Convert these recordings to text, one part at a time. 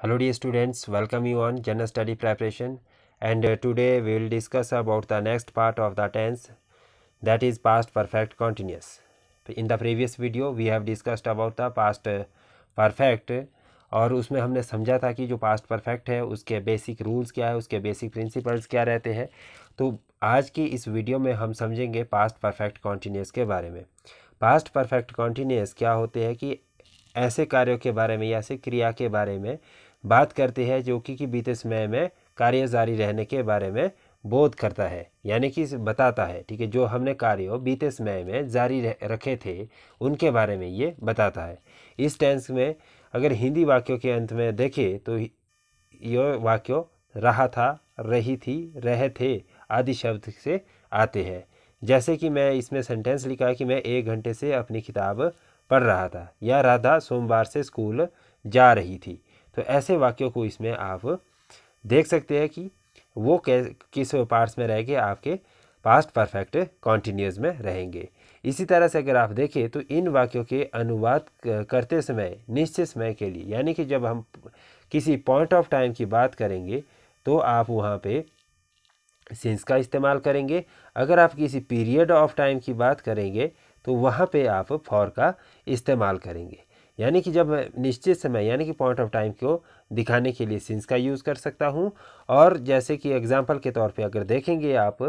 hello dear students welcome you on general study preparation and uh, today we will discuss about the next part of the tense that is past perfect continuous in the previous video we have discussed about the past uh, perfect और उसमें हमने समझा था कि जो past perfect है उसके basic rules क्या है उसके बेसिक प्रिंसिपल्स क्या रहते हैं तो आज की इस वीडियो में हम समझेंगे पास्ट परफेक्ट कॉन्टीन्यूस के बारे में पास्ट परफेक्ट कॉन्टीन्यूस क्या होते हैं कि ऐसे कार्यों के बारे में या ऐसे क्रिया के बारे में बात करती है जो कि, कि बीते समय में कार्य जारी रहने के बारे में बोध करता है यानी कि बताता है ठीक है जो हमने कार्य बीते समय में जारी रखे थे उनके बारे में ये बताता है इस टेंस में अगर हिंदी वाक्यों के अंत में देखें तो यह वाक्य रहा था रही थी रहे थे आदि शब्द से आते हैं जैसे कि मैं इसमें सेंटेंस लिखा कि मैं एक घंटे से अपनी किताब पढ़ रहा था या राधा सोमवार से स्कूल जा रही थी तो ऐसे वाक्यों को इसमें आप देख सकते हैं कि वो किस पार्ट्स में रह के आपके पास्ट परफेक्ट कॉन्टीन्यूस में रहेंगे इसी तरह से अगर आप देखें तो इन वाक्यों के अनुवाद करते समय निश्चित समय के लिए यानी कि जब हम किसी पॉइंट ऑफ टाइम की बात करेंगे तो आप वहाँ पे सिंस का इस्तेमाल करेंगे अगर आप किसी पीरियड ऑफ टाइम की बात करेंगे तो वहाँ पे आप फॉर का इस्तेमाल करेंगे यानी कि जब निश्चित समय यानी कि पॉइंट ऑफ टाइम को दिखाने के लिए सिंस का यूज़ कर सकता हूँ और जैसे कि एग्जाम्पल के तौर पे अगर देखेंगे आप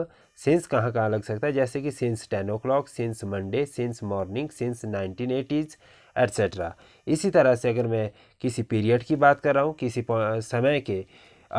सिंस कहाँ कहाँ लग सकता है जैसे कि since ten o'clock since Monday since morning since nineteen eighties etcetera इसी तरह से अगर मैं किसी पीरियड की बात कर रहा हूँ किसी समय के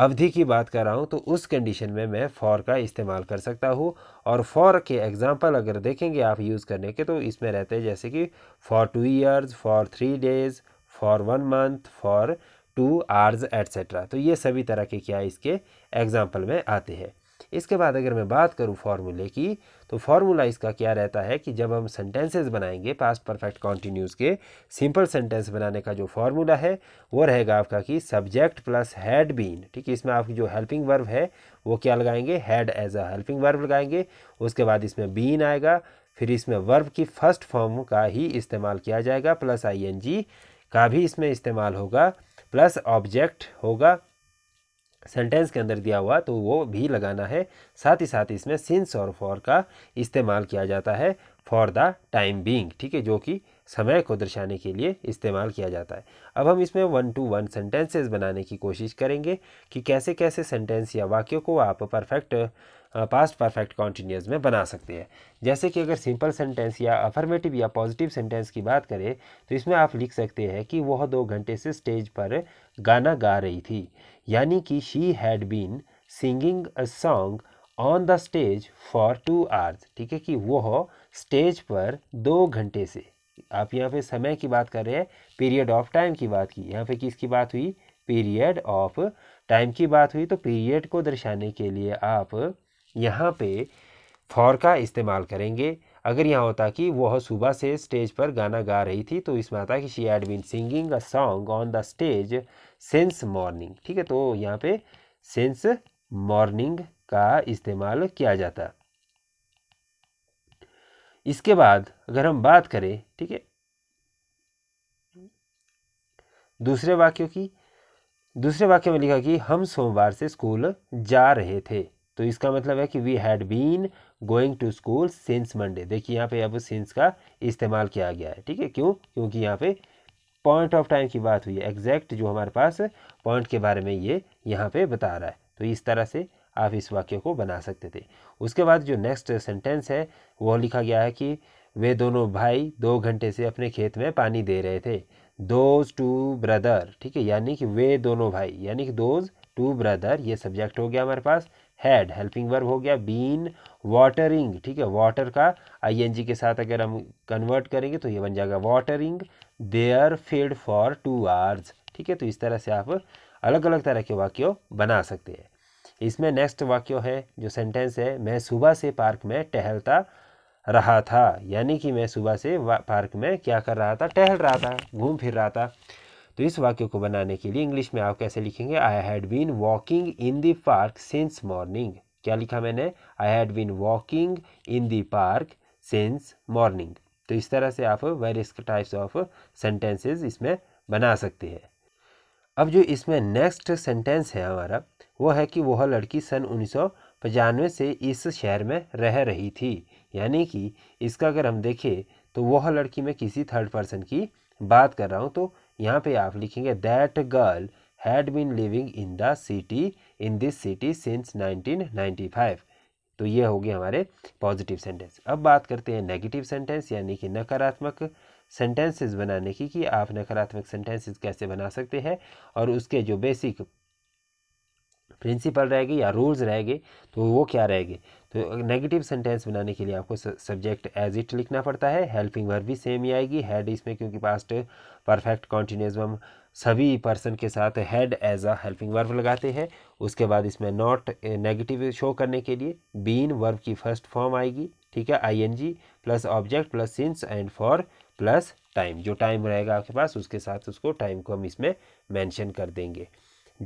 अवधि की बात कर रहा हूँ तो उस कंडीशन में मैं फॉर का इस्तेमाल कर सकता हूँ और फॉर के एग्ज़ाम्पल अगर देखेंगे आप यूज़ करने के तो इसमें रहते हैं जैसे कि for two years for three days for one month for two hours etcetera तो ये सभी तरह के क्या इसके एग्ज़ाम्पल में आते हैं इसके बाद अगर मैं बात करूँ फार्मूले की तो फार्मूला इसका क्या रहता है कि जब हम सेंटेंसेस बनाएंगे पास परफेक्ट कॉन्टीन्यूज़ के सिंपल सेंटेंस बनाने का जो फार्मूला है वो रहेगा आपका कि सब्जेक्ट प्लस हैड बीन ठीक है इसमें आपकी जो हेल्पिंग वर्ब है वो क्या लगाएंगे had as a helping verb लगाएंगे उसके बाद इसमें बीन आएगा फिर इसमें वर्ब की फर्स्ट फॉर्म का ही इस्तेमाल किया जाएगा प्लस जी का भी इसमें इस्तेमाल होगा प्लस ऑब्जेक्ट होगा सेंटेंस के अंदर दिया हुआ तो वो भी लगाना है साथ ही साथ इसमें सिंस और फॉर का इस्तेमाल किया जाता है फॉर द टाइम बींग ठीक है जो कि समय को दर्शाने के लिए इस्तेमाल किया जाता है अब हम इसमें वन टू वन सेंटेंसेस बनाने की कोशिश करेंगे कि कैसे कैसे सेंटेंस या वाक्यों को आप परफेक्ट पास्ट परफेक्ट कॉन्टीन्यूस में बना सकते हैं जैसे कि अगर सिंपल सेंटेंस या अफर्मेटिव या पॉजिटिव सेंटेंस की बात करें तो इसमें आप लिख सकते हैं कि वह दो घंटे से स्टेज पर गाना गा रही थी यानी कि she had been singing a song on the stage for two hours ठीक है कि वो हो स्टेज पर दो घंटे से आप यहाँ पे समय की बात कर रहे हैं पीरियड ऑफ टाइम की बात की यहाँ पे किसकी बात हुई पीरियड ऑफ टाइम की बात हुई तो पीरियड को दर्शाने के लिए आप यहाँ पे फॉर का इस्तेमाल करेंगे अगर यहाँ होता कि वह सुबह से स्टेज पर गाना गा रही थी तो इसमें आता कि she had been singing a song on the stage since morning ठीक है तो यहाँ पे सिंस मॉर्निंग का इस्तेमाल किया जाता इसके बाद अगर हम बात करें ठीक है दूसरे वाक्यों की दूसरे वाक्य में लिखा कि हम सोमवार से स्कूल जा रहे थे तो इसका मतलब है कि we had been going to school since Monday देखिए यहाँ पे अब सिंस का इस्तेमाल किया गया है ठीक है क्यों क्योंकि यहाँ पे पॉइंट ऑफ टाइम की बात हुई है एग्जैक्ट जो हमारे पास पॉइंट के बारे में ये यहाँ पे बता रहा है तो इस तरह से आप इस वाक्य को बना सकते थे उसके बाद जो नेक्स्ट सेंटेंस है वह लिखा गया है कि वे दोनों भाई दो घंटे से अपने खेत में पानी दे रहे थे दोज टू ब्रदर ठीक है यानी कि वे दोनों भाई यानी कि दोज टू ब्रदर ये सब्जेक्ट हो गया हमारे पास हैड हेल्पिंग वर्ब हो गया बीन वाटरिंग ठीक है वाटर का आईएनजी के साथ अगर हम कन्वर्ट करेंगे तो ये बन जाएगा watering their field for two hours ठीक है तो इस तरह से आप अलग अलग तरह के वाक्यों बना सकते हैं इसमें नेक्स्ट वाक्य है जो सेंटेंस है मैं सुबह से पार्क में टहलता रहा था यानी कि मैं सुबह से पार्क में क्या कर रहा था टहल रहा था घूम फिर रहा था तो इस वाक्य को बनाने के लिए इंग्लिश में आप कैसे लिखेंगे I had been walking in the park since morning क्या लिखा मैंने I had been walking in the park since morning तो इस तरह से आप वेरियस टाइप्स ऑफ सेंटेंसेज इसमें बना सकते हैं अब जो इसमें नेक्स्ट सेंटेंस है हमारा वो है कि वह लड़की सन उन्नीस पचानवे से इस शहर में रह रही थी यानी कि इसका अगर हम देखें तो वह लड़की में किसी थर्ड पर्सन की बात कर रहा हूँ तो यहाँ पे आप लिखेंगे that girl had been living in the city in this city since 1995 तो ये हो गया हमारे पॉजिटिव सेंटेंस अब बात करते हैं नेगेटिव सेंटेंस यानी कि नकारात्मक सेंटेंसेस बनाने की कि आप नकारात्मक सेंटेंसेस कैसे बना सकते हैं और उसके जो बेसिक प्रिंसिपल रहेगी या रूल्स रहेंगे तो वो क्या रहेंगे तो नेगेटिव सेंटेंस बनाने के लिए आपको सब्जेक्ट एज इट लिखना पड़ता है हेल्पिंग वर्ब भी सेम ही आएगी हेड इसमें क्योंकि पास्ट परफेक्ट कॉन्टीन्यूस हम सभी पर्सन के साथ had as a helping verb लगाते हैं उसके बाद इसमें नॉट नेगेटिव शो करने के लिए बीन वर्ब की फर्स्ट फॉर्म आएगी ठीक है I N G plus object plus since and for plus time जो टाइम रहेगा आपके पास उसके साथ उसको टाइम को हम इसमें मेंशन कर देंगे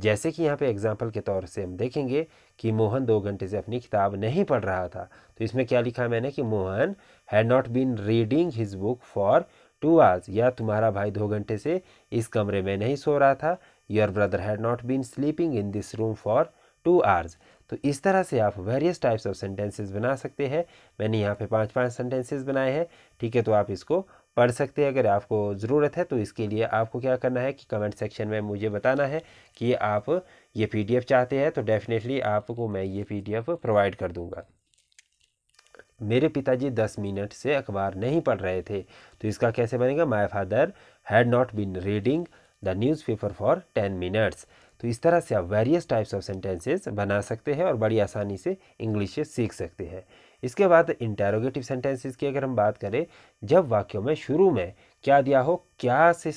जैसे कि यहाँ पे एग्जाम्पल के तौर से हम देखेंगे कि मोहन दो घंटे से अपनी किताब नहीं पढ़ रहा था तो इसमें क्या लिखा मैंने कि Mohan had not been reading his book for two hours या तुम्हारा भाई दो घंटे से इस कमरे में नहीं सो रहा था your brother had not been sleeping in this room for two hours तो इस तरह से आप वेरियस टाइप्स ऑफ सेंटेंसेस बना सकते हैं मैंने यहाँ पे पांच पांच सेंटेंसेस बनाए हैं ठीक है तो आप इसको पढ़ सकते हैं अगर आपको ज़रूरत है तो इसके लिए आपको क्या करना है कि कमेंट सेक्शन में मुझे बताना है कि आप ये पी चाहते हैं तो डेफ़िनेटली आपको मैं ये पी प्रोवाइड कर दूँगा मेरे पिताजी दस मिनट से अखबार नहीं पढ़ रहे थे तो इसका कैसे बनेगा my father had not been reading the newspaper for ten minutes तो इस तरह से आप वेरियस टाइप्स ऑफ सेंटेंसेस बना सकते हैं और बड़ी आसानी से इंग्लिश सीख सकते हैं इसके बाद इंटेरोगेटिव सेंटेंसेस की अगर हम बात करें जब वाक्यों में शुरू में क्या दिया हो क्या से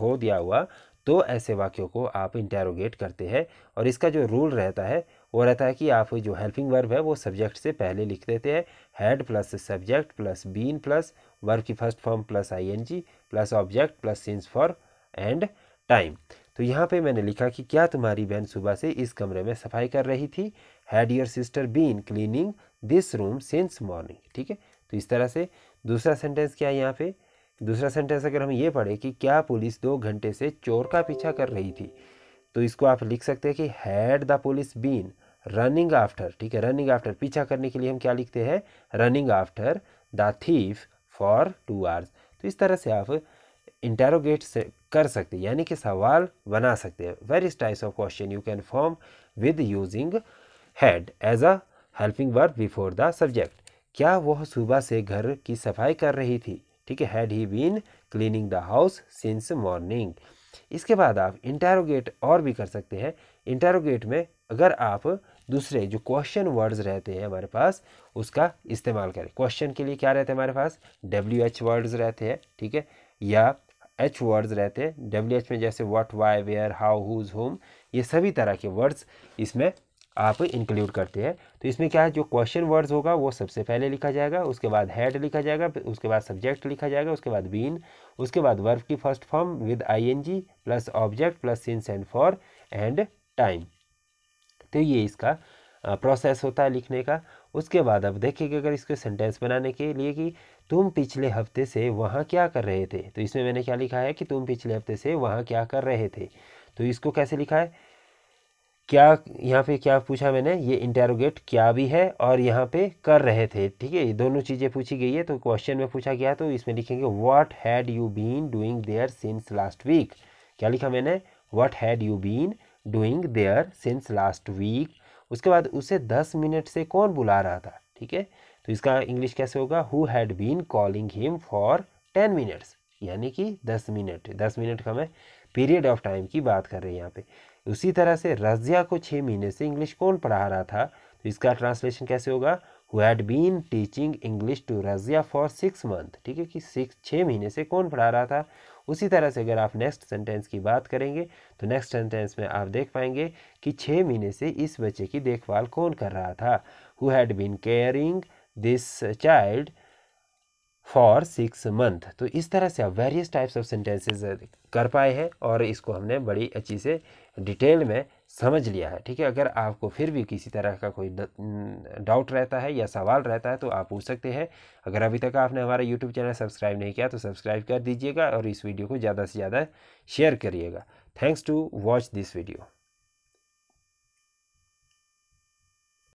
हो दिया हुआ तो ऐसे वाक्यों को आप इंटेरोगेट करते हैं और इसका जो रूल रहता है वो रहता है कि आप जो हेल्पिंग वर्ब है वो सब्जेक्ट से पहले लिख देते हैं had plus subject plus been plus verb की first form plus ING plus object plus since for and time तो यहाँ पे मैंने लिखा कि क्या तुम्हारी बहन सुबह से इस कमरे में सफाई कर रही थी had your sister been cleaning this room since morning ठीक है तो इस तरह से दूसरा सेंटेंस क्या है यहाँ पे दूसरा सेंटेंस अगर हम ये पढ़े कि क्या पुलिस दो घंटे से चोर का पीछा कर रही थी तो इसको आप लिख सकते हैं कि had the police been running after ठीक है रनिंग आफ्टर पीछा करने के लिए हम क्या लिखते हैं running after the thief for two hours तो इस तरह से आप इंटेरोगेट कर सकते हैं यानी कि सवाल बना सकते हैं various types of question you can form with using had as a helping verb before the subject क्या वह सुबह से घर की सफाई कर रही थी ठीक है had he been cleaning the house since morning इसके बाद आप इंटेरोगेट और भी कर सकते हैं इंटेरोगेट में अगर आप दूसरे जो क्वेश्चन वर्ड्स रहते हैं हमारे पास उसका इस्तेमाल करें क्वेश्चन के लिए क्या रहते हैं हमारे पास डब्ल्यू एच वर्ड्स रहते हैं ठीक है या एच वर्ड्स रहते हैं डब्ल्यू एच में जैसे what why where how whose whom ये सभी तरह के वर्ड्स इसमें आप इंक्लूड करते हैं तो इसमें क्या है जो क्वेश्चन वर्ड्स होगा वो सबसे पहले लिखा जाएगा उसके बाद हेड लिखा जाएगा उसके बाद सब्जेक्ट लिखा जाएगा उसके बाद बीन उसके बाद वर्ब की first form with ING plus object plus since and for and time तो ये इसका प्रोसेस होता है लिखने का उसके बाद अब देखिए अगर इसको सेंटेंस बनाने के लिए कि तुम पिछले हफ्ते से वहाँ क्या कर रहे थे तो इसमें मैंने क्या लिखा है कि तुम पिछले हफ्ते से वहाँ क्या कर रहे थे तो इसको कैसे लिखा है क्या यहाँ पे क्या पूछा मैंने ये इंटेरोगेट क्या भी है और यहाँ पे कर रहे थे ठीक है ये दोनों चीज़ें पूछी गई है तो क्वेश्चन में पूछा गया तो इसमें लिखेंगे what had you been doing there since last week क्या लिखा मैंने what had you been doing there since last week उसके बाद उसे दस मिनट से कौन बुला रहा था ठीक है तो इसका इंग्लिश कैसे होगा who had been calling him for ten minutes यानी कि दस मिनट दस मिनट का मैं पीरियड ऑफ टाइम की बात कर रहे हैं यहाँ पे उसी तरह से रजिया को छः महीने से इंग्लिश कौन पढ़ा रहा था तो इसका ट्रांसलेशन कैसे होगा who had been teaching English to Razia for six month ठीक है कि सिक्स छः महीने से कौन पढ़ा रहा था उसी तरह से अगर आप नेक्स्ट सेंटेंस की बात करेंगे तो नेक्स्ट सेंटेंस में आप देख पाएंगे कि छः महीने से इस बच्चे की देखभाल कौन कर रहा था who had been caring this child for six month तो इस तरह से आप वेरियस टाइप्स ऑफ सेंटेंसेज कर पाए हैं और इसको हमने बड़ी अच्छी से डिटेल में समझ लिया है ठीक है अगर आपको फिर भी किसी तरह का कोई डाउट रहता है या सवाल रहता है तो आप पूछ सकते हैं अगर अभी तक आपने हमारा यूट्यूब चैनल सब्सक्राइब नहीं किया तो सब्सक्राइब कर दीजिएगा और इस वीडियो को ज़्यादा से ज़्यादा शेयर करिएगा thanks to watch this video